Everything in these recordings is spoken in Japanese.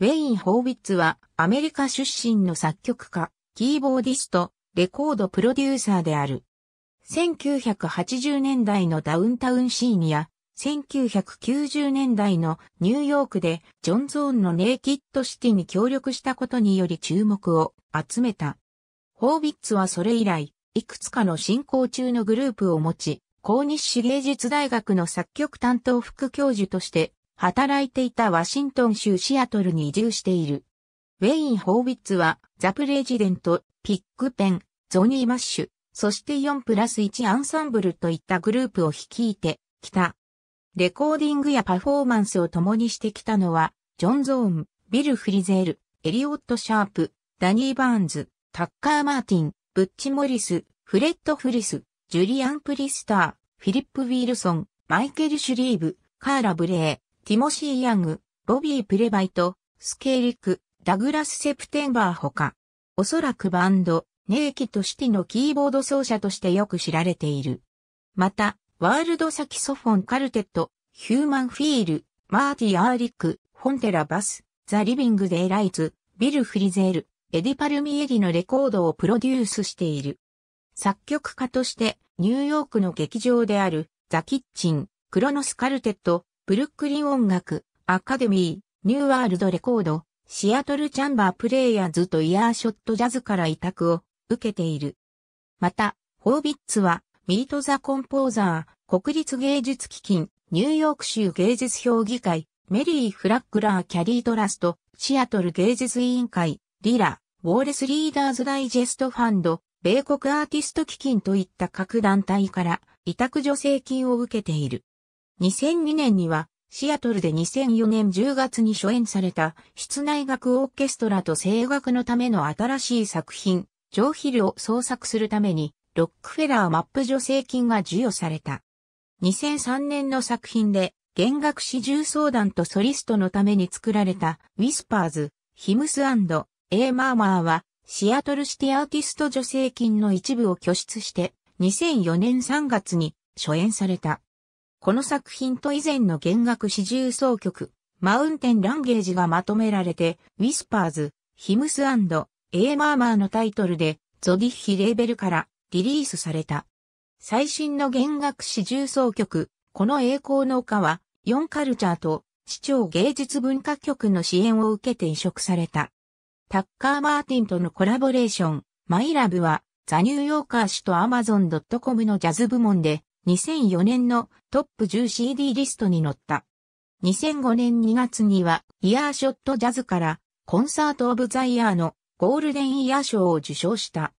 ウェイン・ホービッツはアメリカ出身の作曲家、キーボーディスト、レコードプロデューサーである。1980年代のダウンタウンシーニア、1990年代のニューヨークでジョン・ゾーンのネイキッドシティに協力したことにより注目を集めた。ホービッツはそれ以来、いくつかの進行中のグループを持ち、高日市芸術大学の作曲担当副教授として働いていたワシントン州シアトルに移住している。ウェイン・ホービッツは、ザ・プレジデント、ピック・ペン、ゾニー・マッシュ、そして4プラス1アンサンブルといったグループを率いてきた。レコーディングやパフォーマンスを共にしてきたのは、ジョン・ゾーン、ビル・フリゼール、エリオット・シャープ、ダニー・バーンズ、タッカー・マーティン、ブッチ・モリス、フレッド・フリス、ジュリアン・プリスター、フィリップ・ウィルソン、マイケル・シュリーブ、カーラ・ブレー、ティモシー・ヤング、ボビー・プレバイト、スケーリック、ダグラス・セプテンバーほか、おそらくバンド、ネイキッド・シティのキーボード奏者としてよく知られている。また、ワールドサキソフォンカルテット、ヒューマンフィール、マーティ・アーリック、ホンテラ・バス、ザ・リビング・デイ・ライツ、ビル・フリゼール、エディ・パルミエリのレコードをプロデュースしている。作曲家として、ニューヨークの劇場である、ザ・キッチン、クロノス・カルテット、ブルックリン音楽、アカデミー、ニューワールドレコード、シアトルチャンバープレイヤーズとイヤーショットジャズから委託を受けている。また、ホービッツは、ミートザコンポーザー、国立芸術基金、ニューヨーク州芸術評議会、メリー・フラッグラー・キャリー・トラスト、シアトル芸術委員会、リラ、ウォーレス・リーダーズ・ダイジェスト・ファンド、米国アーティスト基金といった各団体から委託助成金を受けている。2002年には、シアトルで2004年10月に初演された、室内楽オーケストラと声楽のための新しい作品、上ヒルを創作するために、ロックフェラーマップ助成金が授与された。2003年の作品で、弦楽四重奏団とソリストのために作られた、ウィスパーズ、ヒムスーマーマーは、シアトルシティアーティスト助成金の一部を拠出して、2004年3月に初演された。この作品と以前の弦楽四重奏曲、マウンテンランゲージがまとめられて、ウィスパーズ、ヒムスエー・マーマーのタイトルで、ゾディッヒレーベルからリリースされた。最新の弦楽四重奏曲、この栄光の丘は、4カルチャーと、市長芸術文化局の支援を受けて移植された。タッカー・マーティンとのコラボレーション、マイラブは、ザ・ニューヨーカー氏とアマゾン c o m のジャズ部門で、2004年のトップ 10CD リストに載った。2005年2月には、イヤーショットジャズから、コンサート・オブ・ザ・イヤーのゴールデン・イヤー賞を受賞した。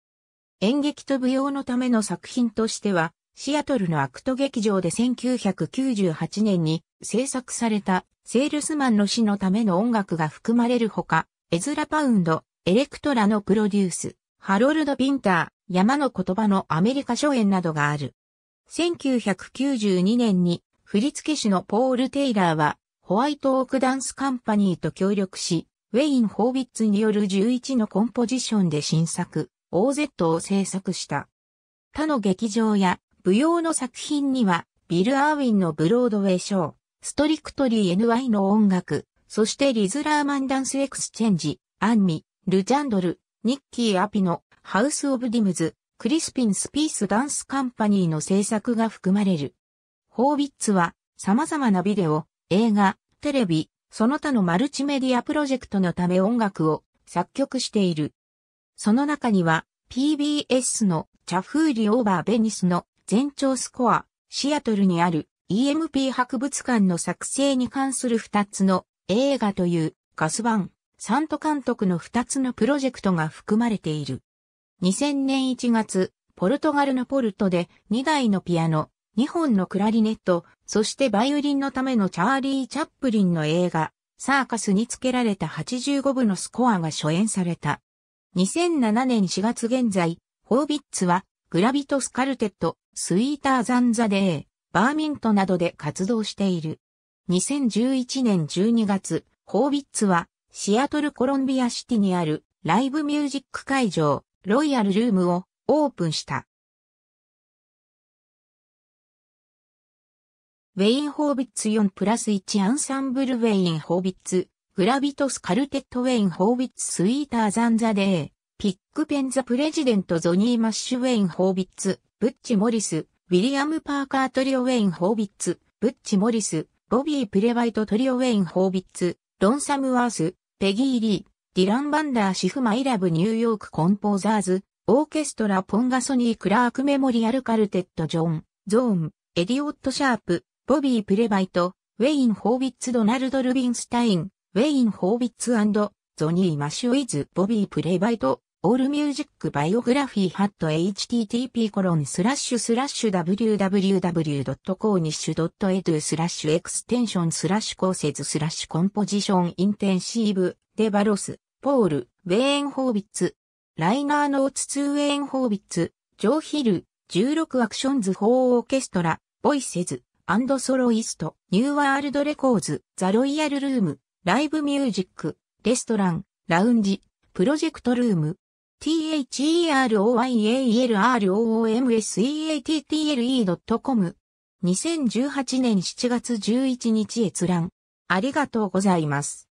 演劇と舞踊のための作品としては、シアトルのアクト劇場で1998年に制作されたセールスマンの死のための音楽が含まれるほか、エズラ・パウンド、エレクトラのプロデュース、ハロルド・ピンター、山の言葉のアメリカ初演などがある。1992年に振付師のポール・テイラーはホワイトオークダンスカンパニーと協力し、ウェイン・ホービッツによる11のコンポジションで新作、OZ を制作した。他の劇場や舞踊の作品には、ビル・アーウィンのブロードウェイショー、ストリクトリー NY の音楽、そしてリズ・ラーマンダンスエクスチェンジ、アンミ、ル・ジャンドル、ニッキー・アピのハウス・オブ・ディムズ、クリスピン・スピース・ダンス・カンパニーの制作が含まれる。ホービッツは様々なビデオ、映画、テレビ、その他のマルチメディアプロジェクトのため音楽を作曲している。その中には PBS のチャフーリ・オーバー・ベニスの全長スコア、シアトルにある EMP 博物館の作成に関する2つの映画というガス版、サント監督の2つのプロジェクトが含まれている。2000年1月、ポルトガルのポルトで2台のピアノ、2本のクラリネット、そしてバイオリンのためのチャーリー・チャップリンの映画、サーカスにつけられた85部のスコアが初演された。2007年4月現在、ホービッツは、グラビトスカルテット、スイーター・ザン・ザ・デー、バーミントなどで活動している。2011年12月、ホービッツは、シアトル・コロンビアシティにあるライブミュージック会場、ロイヤルルームをオープンした。ウェイン・ホービッツ4プラス1アンサンブルウェイン・ホービッツ、グラビトス・カルテット・ウェイン・ホービッツ・スイーター・ザン・ザ・デー、ピック・ペン・ザ・プレジデント・ゾニー・マッシュ・ウェイン・ホービッツ、ブッチ・モリス、ウィリアム・パーカー・トリオ・ウェイン・ホービッツ、ブッチ・モリス、ボビー・プレバイト・トリオ・ウェイン・ホービッツ、ロン・サムワース、ペギー・リー、ディラン・バンダー・シフマイラブ・ニューヨーク・コンポーザーズ、オーケストラ・ポンガソニー・クラーク・メモリアル・カルテット・ジョン、ゾーン、エディオット・シャープ、ボビー・プレバイト、ウェイン・ホービッツ・ドナルド・ルビンスタイン、ウェイン・ホービッツゾニー・マシュイズ・ボビー・プレバイト、オールミュージックバイオグラフィーハット http コロンスラッシュスラッシュ www.cornish.edu スラッシュエクステンションスラッシュセズスラッシュコンポジションインテンシーブデバロスポール、ウェーンホービッツ、ライナー・ノーツ・ツー・ウェーン・ホービッツ、ジョー・ヒル、16アクションズ・フォー・オーケストラ、ボイセズ、アンド・ソロイスト、ニューワールド・レコーズ、ザ・ロイヤル・ルーム、ライブ・ミュージック、レストラン、ラウンジ、プロジェクト・ルーム、theroyalroomseatle.com 2018年7月11日閲覧。ありがとうございます。